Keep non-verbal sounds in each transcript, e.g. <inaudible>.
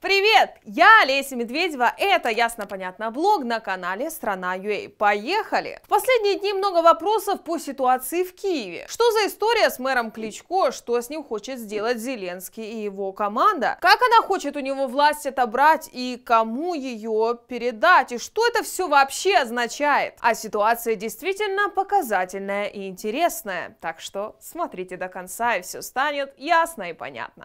Привет! Я Олеся Медведева, это ясно-понятно блог на канале Страна UA. Поехали! В последние дни много вопросов по ситуации в Киеве. Что за история с мэром Кличко, что с ним хочет сделать Зеленский и его команда? Как она хочет у него власть отобрать и кому ее передать? И что это все вообще означает? А ситуация действительно показательная и интересная. Так что смотрите до конца и все станет ясно и понятно.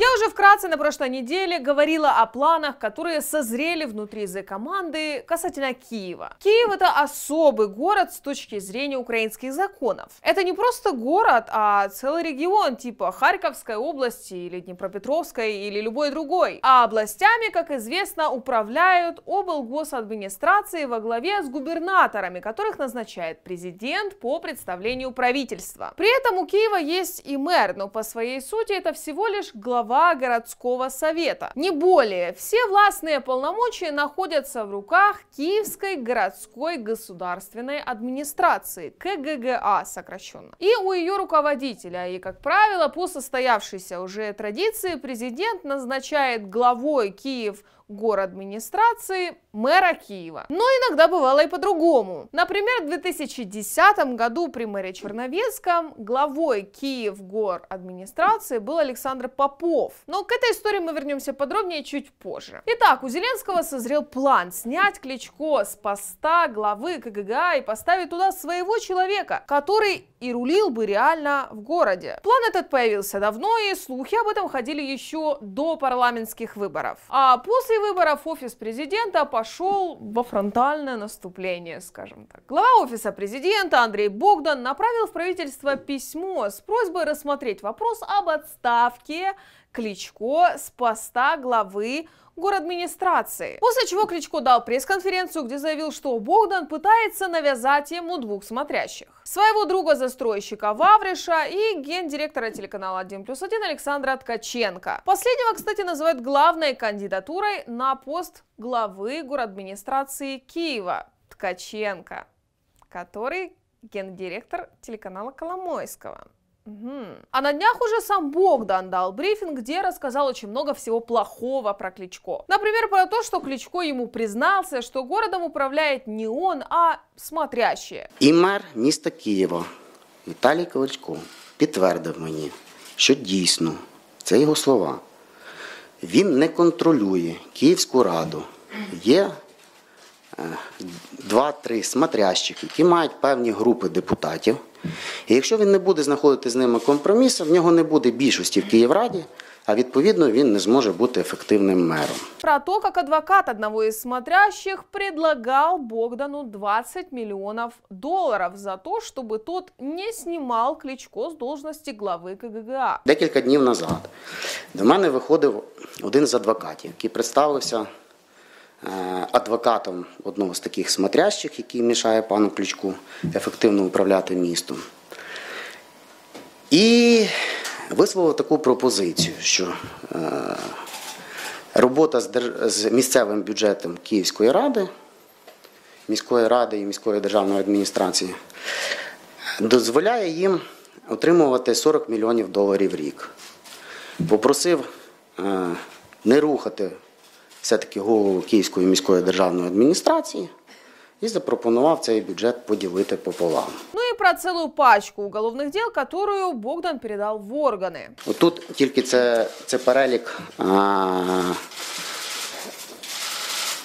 Я уже вкратце на прошлой неделе говорила о планах, которые созрели внутри Z-команды касательно Киева. Киев это особый город с точки зрения украинских законов. Это не просто город, а целый регион типа Харьковской области или Днепропетровской или любой другой. А областями, как известно, управляют облгосадминистрации во главе с губернаторами, которых назначает президент по представлению правительства. При этом у Киева есть и мэр, но по своей сути это всего лишь глава глава городского совета. Не более, все властные полномочия находятся в руках Киевской городской государственной администрации, КГГА сокращенно, и у ее руководителя. И, как правило, по состоявшейся уже традиции президент назначает главой Киев администрации мэра Киева. Но иногда бывало и по-другому. Например, в 2010 году при мэре Черновецком главой Киев гор администрации был Александр Попов. Но к этой истории мы вернемся подробнее чуть позже. Итак, у Зеленского созрел план снять Кличко с поста главы КГГА и поставить туда своего человека, который и рулил бы реально в городе. План этот появился давно, и слухи об этом ходили еще до парламентских выборов. А после выборов офис президента пошел во фронтальное наступление, скажем так. Глава офиса президента Андрей Богдан направил в правительство письмо с просьбой рассмотреть вопрос об отставке Кличко с поста главы администрации. После чего Кличко дал пресс-конференцию, где заявил, что Богдан пытается навязать ему двух смотрящих. Своего друга-застройщика Вавриша и гендиректора телеканала 1 плюс 1 Александра Ткаченко. Последнего, кстати, называют главной кандидатурой на пост главы администрации Киева Ткаченко, который гендиректор телеканала Коломойского. А на днях уже сам Богдан дал брифинг, где рассказал очень много всего плохого про Кличко. Например, про то, что Кличко ему признался, что городом управляет не он, а смотрящие. И мер міста Києва Віталій Кличко підтвердив мені, що дійсно, це його слова, він не контролює Київську раду. Є два-три смотрящих, які мають певні групи депутатів. І якщо він не буде знаходити з ними компромісу, в нього не буде більшості в Київраді. А відповідно він не зможе бути ефективним мером. Про то, как адвокат одного из смотрящих предлагал Богдану 20 миллионов долларов за то, чтобы тот не снимал Кличко с должности главы КГГА. Декілька днів назад до мене виходив один з адвокатів, який представився Е, адвокатом одного з таких смотрящих, який мішає пану Ключку ефективно управляти містом. І висловив таку пропозицію, що е, робота з місцевим бюджетом Київської ради, міської ради і міської державної адміністрації дозволяє їм отримувати 40 мільйонів доларів в рік. Попросив е, не рухати все-таки голову Київської міської державної адміністрації і запропонував цей бюджет поділити пополам. Ну і про цілу пачку головних діл, которую Богдан передав в органи. Тут тільки це, це перелік а,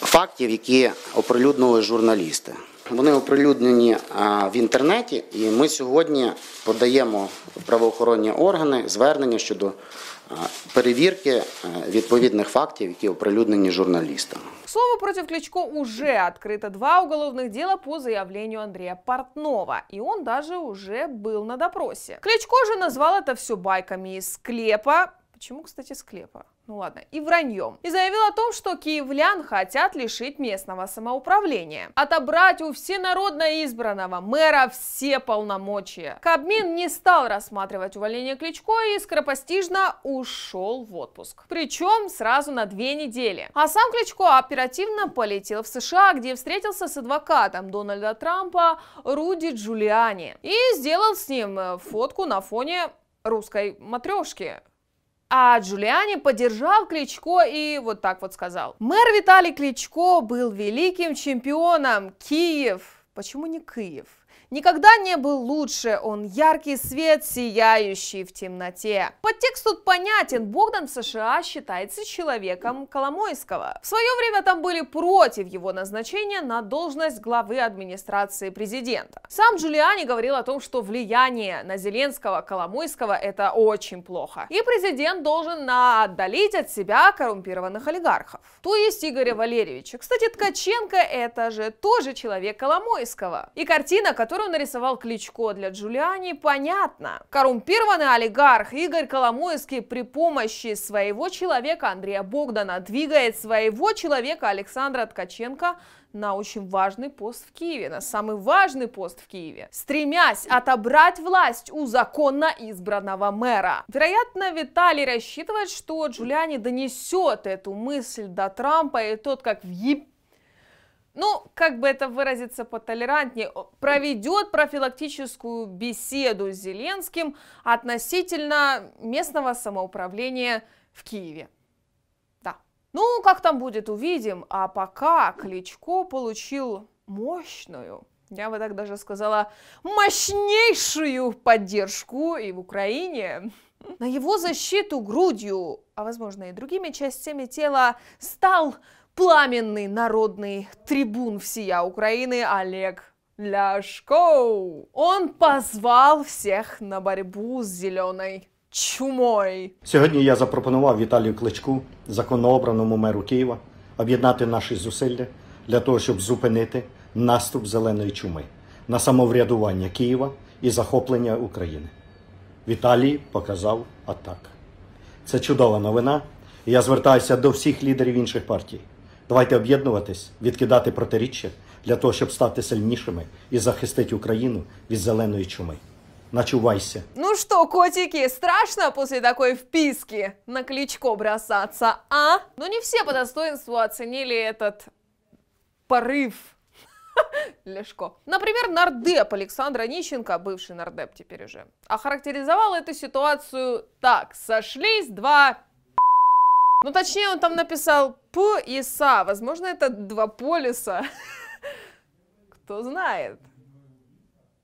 фактів, які оприлюднили журналісти. Вони оприлюднені а, в інтернеті, і ми сьогодні подаємо правоохоронні органи звернення щодо а, перевірки відповідних фактів, які оприлюднені журналістам. Слово против Кличко уже открыто два уголовных дела по заявлению Андрея Портнова, и он даже уже был на допросе. Кличко же назвал это все байками из склепа, Почему, кстати, склепа? Ну ладно, и враньем. И заявил о том, что киевлян хотят лишить местного самоуправления. Отобрать у всенародно избранного мэра все полномочия. Кабмин не стал рассматривать увольнение Кличко и скоропостижно ушел в отпуск. Причем сразу на две недели. А сам Кличко оперативно полетел в США, где встретился с адвокатом Дональда Трампа Руди Джулиани. И сделал с ним э, фотку на фоне русской матрешки а Джулиани поддержал Кличко и вот так вот сказал. Мэр Виталий Кличко был великим чемпионом. Киев. Почему не Киев? Никогда не был лучше, он яркий свет, сияющий в темноте. Подтекст тут понятен, Богдан в США считается человеком Коломойского. В свое время там были против его назначения на должность главы администрации президента. Сам Джулиани говорил о том, что влияние на Зеленского, Коломойского это очень плохо. И президент должен на отдалить от себя коррумпированных олигархов. То есть Игоря Валерьевича. Кстати, Ткаченко это же тоже человек Коломойского. И картина, которая которую нарисовал Кличко для Джулиани, понятно. Коррумпированный олигарх Игорь Коломойский при помощи своего человека Андрея Богдана двигает своего человека Александра Ткаченко на очень важный пост в Киеве, на самый важный пост в Киеве, стремясь отобрать власть у законно избранного мэра. Вероятно, Виталий рассчитывает, что Джулиани донесет эту мысль до Трампа, и тот, как в еп ну, как бы это выразиться потолерантнее, проведет профилактическую беседу с Зеленским относительно местного самоуправления в Киеве. Да. Ну, как там будет, увидим. А пока Кличко получил мощную я бы так даже сказала, мощнейшую поддержку и в Украине. <laughs> На его защиту грудью, а возможно и другими частями тела, стал пламенный народный трибун всея Украины Олег Ляшко. Он позвал всех на борьбу с зеленой чумой. Сьогодні я запропонував Віталію Кличку, законообраному меру Києва, об'єднати наші зусилля для того, щоб зупинити наступ зеленої чуми на самоврядування Києва і захоплення України. Віталій показав атак. Це чудова новина. Я звертаюся до всіх лідерів інших партій. Давайте об'єднуватись, відкидати протиріччя для того, щоб стати сильнішими і захистити Україну від зеленої чуми. Начувайся. Ну что, котики, страшно после такой вписки на кличко бросаться, а? Но ну, не все по достоинству оценили этот порыв. <laughs> Лешко. Например, нардеп Александра Нищенко, бывший нардеп теперь уже, охарактеризовал эту ситуацию так. Сошлись два ну, точнее, он там написал П и Са. Возможно, это два полюса. <laughs> Кто знает.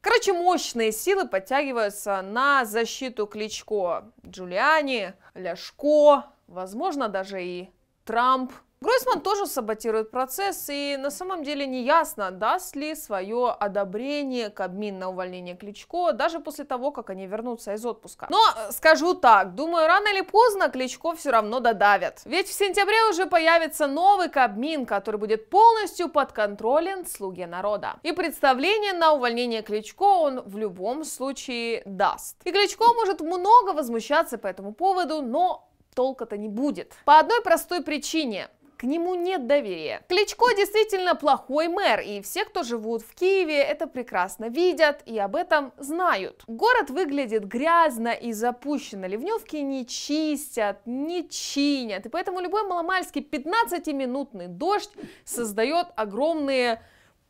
Короче, мощные силы подтягиваются на защиту Кличко. Джулиани, Ляшко, возможно, даже и Трамп. Гройсман тоже саботирует процесс, и на самом деле не ясно даст ли свое одобрение Кабмин на увольнение Кличко, даже после того, как они вернутся из отпуска. Но э, скажу так, думаю, рано или поздно Кличко все равно додавят. Ведь в сентябре уже появится новый Кабмин, который будет полностью подконтролен слуге народа. И представление на увольнение Кличко он в любом случае даст. И Кличко может много возмущаться по этому поводу, но толка-то не будет. По одной простой причине к нему нет доверия. Кличко действительно плохой мэр, и все, кто живут в Киеве, это прекрасно видят и об этом знают. Город выглядит грязно и запущено, ливневки не чистят, не чинят, и поэтому любой маломальский 15-минутный дождь создает огромные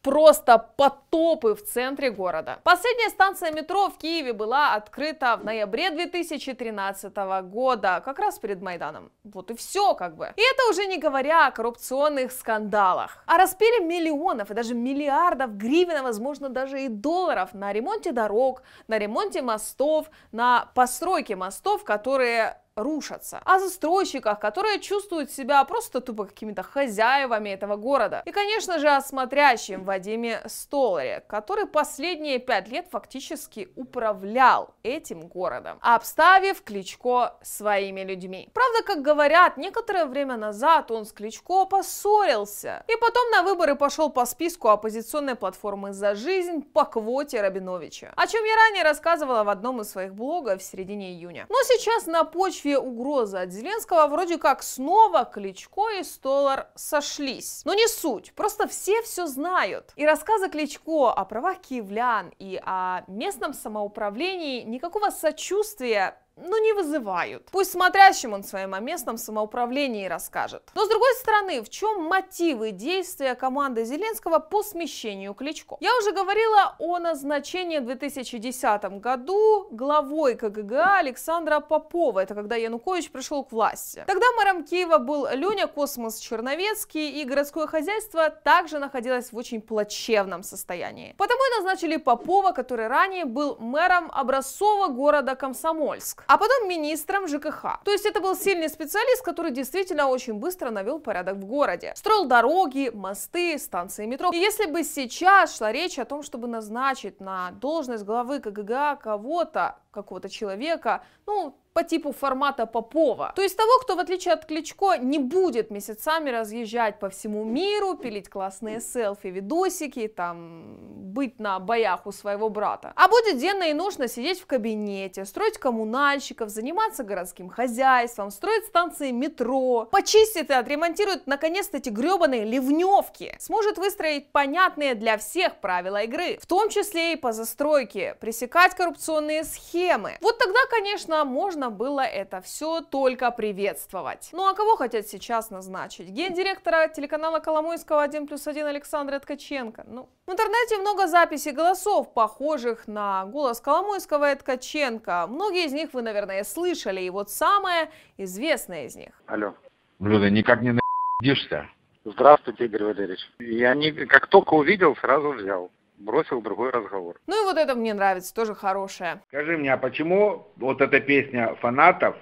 просто потопы в центре города. Последняя станция метро в Киеве была открыта в ноябре 2013 года, как раз перед Майданом. Вот и все как бы. И это уже не говоря о коррупционных скандалах. О а распиле миллионов и даже миллиардов гривен, а возможно даже и долларов на ремонте дорог, на ремонте мостов, на постройке мостов, которые рушатся. О застройщиках, которые чувствуют себя просто тупо какими-то хозяевами этого города. И, конечно же, о смотрящем Вадиме Столаре, который последние пять лет фактически управлял этим городом, обставив Кличко своими людьми. Правда, как говорят, некоторое время назад он с Кличко поссорился. И потом на выборы пошел по списку оппозиционной платформы «За жизнь» по квоте Рабиновича, о чем я ранее рассказывала в одном из своих блогов в середине июня. Но сейчас на почве грядущие угрозы от Зеленского вроде как снова Кличко и Столар сошлись. Но не суть, просто все все знают. И рассказы Кличко о правах киевлян и о местном самоуправлении никакого сочувствия ну не вызывают. Пусть смотрящим он своим о местном самоуправлении расскажет. Но с другой стороны, в чем мотивы действия команды Зеленского по смещению Кличко? Я уже говорила о назначении в 2010 году главой КГГА Александра Попова, это когда Янукович пришел к власти. Тогда мэром Киева был Люня Космос Черновецкий, и городское хозяйство также находилось в очень плачевном состоянии. Потому и назначили Попова, который ранее был мэром образцового города Комсомольск. А потом министром ЖКХ. То есть это был сильный специалист, который действительно очень быстро навел порядок в городе. Строил дороги, мосты, станции метро. И если бы сейчас шла речь о том, чтобы назначить на должность главы КГГА кого-то, какого-то человека, ну, по типу формата Попова. То есть того, кто, в отличие от Кличко, не будет месяцами разъезжать по всему миру, пилить классные селфи, видосики, там, быть на боях у своего брата. А будет денно и нужно сидеть в кабинете, строить коммунальщиков, заниматься городским хозяйством, строить станции метро, почистит и отремонтирует, наконец-то, эти гребаные ливневки. Сможет выстроить понятные для всех правила игры, в том числе и по застройке, пресекать коррупционные схемы, проблемы. Вот тогда, конечно, можно было это все только приветствовать. Ну а кого хотят сейчас назначить? Гендиректора телеканала Коломойского 1 плюс 1 Александра Ткаченко. Ну, в интернете много записей голосов, похожих на голос Коломойского и Ткаченко. Многие из них вы, наверное, слышали, и вот самое известное из них. Алло. Блюдо, никак не наедишься. Здравствуйте, Игорь Валерьевич. Я не, как только увидел, сразу взял бросил другой разговор. Ну и вот это мне нравится, тоже хорошее. Скажи мне, а почему вот эта песня фанатов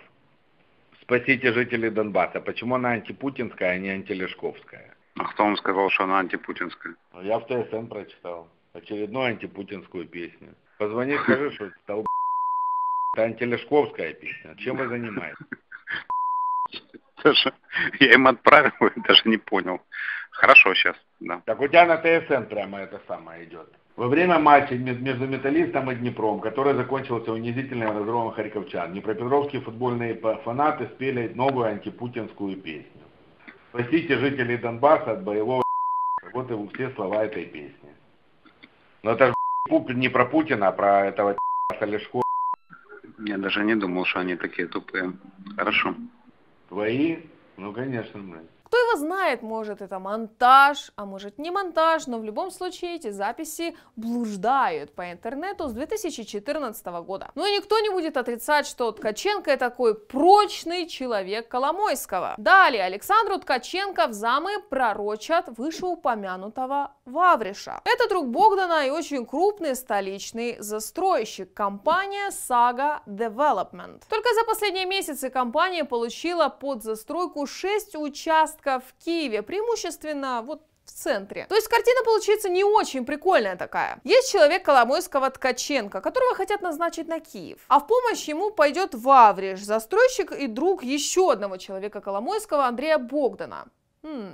«Спасите жителей Донбасса», почему она антипутинская, а не антилешковская? А кто вам сказал, что она антипутинская? Ну, я в ТСН прочитал очередную антипутинскую песню. Позвони, скажи, что <laughs> столб... Это антилешковская песня. Чем вы занимаетесь? я им отправил, даже не понял. Хорошо, сейчас да. Так у тебя на ТСН прямо это самое идет. Во время матча между «Металлистом» и «Днепром», который закончился унизительным разрывом харьковчан, днепропетровские футбольные фанаты спели новую антипутинскую песню. Спасите жителей Донбасса от боевого <laughs> Вот и все слова этой песни. Но это <laughs> не про Путина, а про этого Салешко. <laughs> Я даже не думал, что они такие тупые. Хорошо. Твои? Ну, конечно, блядь. Кто его знает, может это монтаж, а может не монтаж, но в любом случае эти записи блуждают по интернету с 2014 года. Но ну никто не будет отрицать, что Ткаченко такой прочный человек Коломойского. Далее Александру Ткаченко в замы пророчат вышеупомянутого Вавриша. Это друг Богдана и очень крупный столичный застройщик, компания Saga Development. Только за последние месяцы компания получила под застройку 6 участков участка в Киеве, преимущественно вот в центре. То есть картина получается не очень прикольная такая. Есть человек Коломойского Ткаченко, которого хотят назначить на Киев. А в помощь ему пойдет Вавриш, застройщик и друг еще одного человека Коломойского Андрея Богдана. Хм.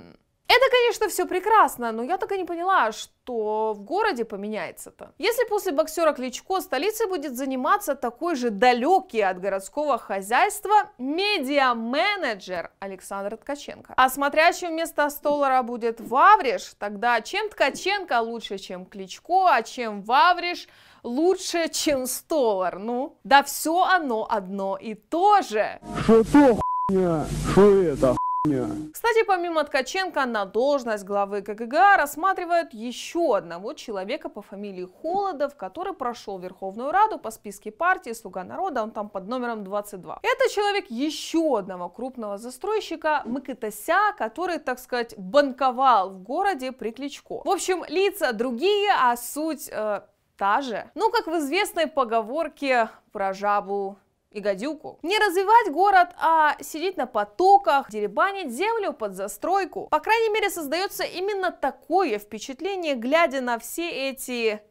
Это, конечно, все прекрасно, но я так и не поняла, что в городе поменяется-то. Если после боксера Кличко столицей будет заниматься такой же далекий от городского хозяйства медиа-менеджер Александр Ткаченко. А смотрящим вместо Столара будет Вавриш, тогда чем Ткаченко лучше, чем Кличко, а чем Вавриш лучше, чем Столар? Ну, да все оно одно и то же. Что то что это кстати, помимо Ткаченко, на должность главы КГГА рассматривают еще одного человека по фамилии Холодов, который прошел Верховную Раду по списке партии «Слуга народа», он там под номером 22. Это человек еще одного крупного застройщика Мыкитася, который, так сказать, банковал в городе при Кличко. В общем, лица другие, а суть э, та же. Ну, как в известной поговорке про жабу и гадюку. Не развивать город, а сидеть на потоках, деребанить землю под застройку. По крайней мере, создается именно такое впечатление, глядя на все эти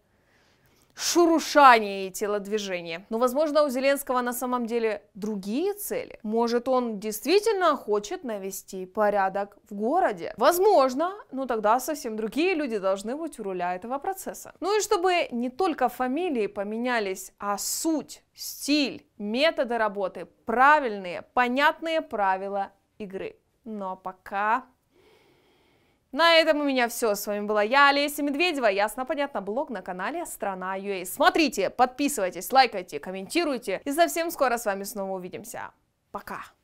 шурушание и телодвижение. Но, возможно, у Зеленского на самом деле другие цели. Может, он действительно хочет навести порядок в городе? Возможно, но тогда совсем другие люди должны быть у руля этого процесса. Ну и чтобы не только фамилии поменялись, а суть, стиль, методы работы, правильные, понятные правила игры. Но пока на этом у меня все. С вами была я, Олеся Медведева. Ясно, понятно, блог на канале Страна UA. Смотрите, подписывайтесь, лайкайте, комментируйте. И совсем скоро с вами снова увидимся. Пока!